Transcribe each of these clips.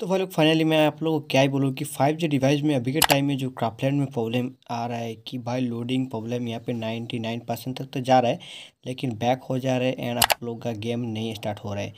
तो भाई लोग फाइनली मैं आप लोगों को क्या ही बोलूँ कि फाइव जी डिवाइस में अभी के टाइम में जो क्राफ्टलैंड में प्रॉब्लम आ रहा है कि भाई लोडिंग प्रॉब्लम यहाँ पे नाइन्टी नाइन परसेंट तक तो जा रहा है लेकिन बैक हो जा रहा है एंड आप लोग का गेम नहीं स्टार्ट हो रहा है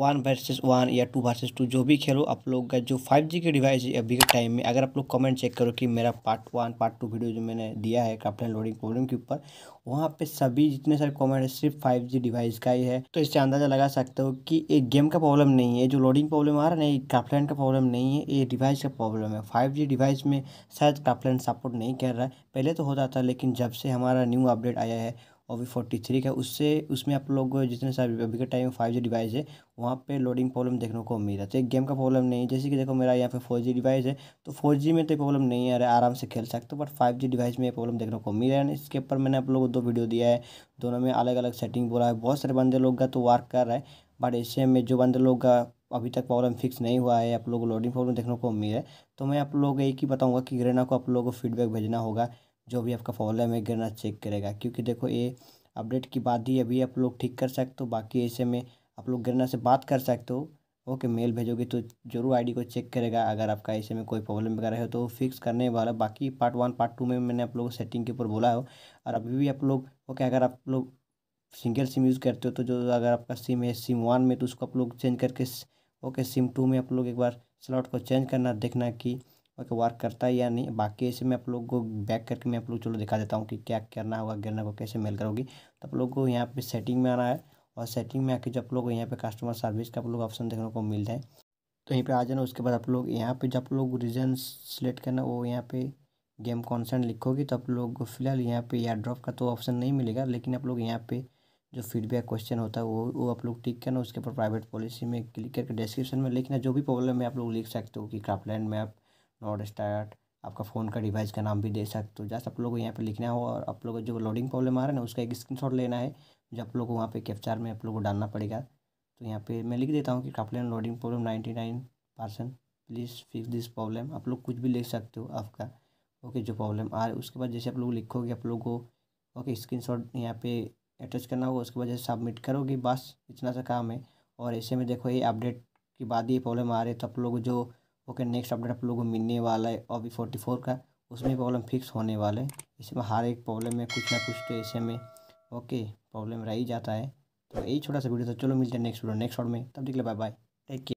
वन वर्सेस वन या टू वर्सेस टू जो भी खेलो आप लोग का जो फाइव जी के डिवाइस है अभी के टाइम में अगर आप लोग कमेंट चेक करो कि मेरा part one part two video जो मैंने दिया है कैप्टन लोडिंग प्रॉब्लम के ऊपर वहाँ पे सभी जितने सारे कमेंट है सिर्फ फाइव जी डिवाइस का ही है तो इससे अंदाज़ा लगा सकते हो कि ये गेम का प्रॉब्लम नहीं है जो लोडिंग प्रॉब्लम आ रहा है ना काफलैंड का प्रॉब्लम नहीं है ये डिवाइस का प्रॉब्लम है फाइव जी डिवाइस में शायद काफलैंड सपोर्ट नहीं कर रहा है पहले तो होता था लेकिन जब से हमारा न्यू अपडेट आया है और वी फोर्टी थ्री का उससे उसमें आप लोग जितने सारे अभी के टाइम फाइव जी डिवाइस है वहाँ पे लोडिंग प्रॉब्लम देखने को मिल रहा है तो एक गेम का प्रॉब्लम नहीं है जैसे कि देखो मेरा यहाँ पे फोर जी डिवाइस है तो फोर जी में तो प्रॉब्लम नहीं है आराम से खेल सकते हो बट फाइव जी डिवाइस में प्रॉब्लम देखने को मिल रहा है इसके ऊपर मैंने आप लोगों को दो वीडियो दिया है दोनों में अलग अलग सेटिंग बोला है बहुत सारे बंदे लोग का तो वर्क कर रहा है बट ऐसे में जो बंदे लोग का अभी तक प्रॉब्लम फिक्स नहीं हुआ है आप लोग को लोडिंग प्रॉब्लम देखने को मिल रहा है तो मैं आप लोग एक ही बताऊँगा कि ग्रेना को आप लोगों को फीडबैक भेजना होगा जो भी आपका प्रॉब्लम है गिरना चेक करेगा क्योंकि देखो ये अपडेट की बात ही अभी आप लोग ठीक कर सकते हो बाकी ऐसे में आप लोग गिरना से बात कर सकते हो ओके मेल भेजोगे तो जरूर आईडी को चेक करेगा अगर आपका ऐसे में कोई प्रॉब्लम वगैरह है तो फिक्स करने वाला बाकी पार्ट वन पार्ट टू में मैंने आप लोगों को सेटिंग के ऊपर बोला है और अभी भी आप लोग ओके अगर आप लोग सिंगल सिम यूज़ करते हो तो जो अगर आपका सिम है सिम वन में तो उसको आप लोग चेंज करके ओके सिम टू में आप लोग एक बार स्लॉट को चेंज करना देखना कि ओके मतलब वर्क करता है या नहीं बाकी इसे मैं आप लोग को बैक करके मैं आप लोग चलो दिखा देता हूँ कि क्या करना होगा गिरना को कैसे मेल करोगी तो आप लोग को यहाँ पे सेटिंग में आना है और सेटिंग में आके जब आप लोग यहाँ पे कस्टमर सर्विस का आप लोग ऑप्शन देखने को मिलता है तो यहीं पर आ जाना उसके बाद आप लोग यहाँ पर जब लोग रीजन सेलेक्ट करना वो यहाँ पर गेम कॉन्सेंट लिखोगी तो आप लोग को फिलहाल यहाँ पर या ड्रॉप का तो ऑप्शन नहीं मिलेगा लेकिन आप लोग यहाँ पर जो फीडबैक क्वेश्चन होता है वो वो आप लोग टिक करना उसके ऊपर प्राइवेट पॉलिसी में क्लिक करके डिस्क्रिप्शन में लिखना जो भी प्रॉब्लम है आप लोग लिख सकते हो कि क्राफ्टलैंड में आप नॉट स्टार्ट आपका फ़ोन का डिवाइस का नाम भी दे सकते हो जस्ट आप लोगों को यहाँ पे लिखना हो और आप लोगों को जो लोडिंग प्रॉब्लम आ रहा है ना उसका एक स्क्रीनशॉट लेना है जो आप लोग को वहाँ पे कैप्चार में आप लोग को डालना पड़ेगा तो यहाँ पे मैं लिख देता हूँ कि कापलेन loading problem ninety nine percent please fix this problem आप लोग कुछ भी लिख सकते हो आपका ओके जो प्रॉब्लम आ रहा है उसके बाद जैसे आप लोग लिखोगे आप लोग को ओके स्क्रीन शॉट यहाँ पे अटैच करना होगा उसके बाद जैसे सबमिट करोगे बस इतना सा काम है और ऐसे में देखो ये अपडेट के बाद ये प्रॉब्लम आ रही है तो आप लोग जो ओके नेक्स्ट अपडेट आप लोगों को मिलने वाला है अभी फोर्टी फोर का उसमें प्रॉब्लम फिक्स होने वाला है इसमें हर एक प्रॉब्लम में कुछ ना कुछ तो ऐसे में ओके प्रॉब्लम रह ही जाता है तो यही छोटा सा वीडियो था चलो मिलते हैं नेक्स्ट वीडियो नेक्स्ट शॉट में तब देख ले बाय बाय टेक केयर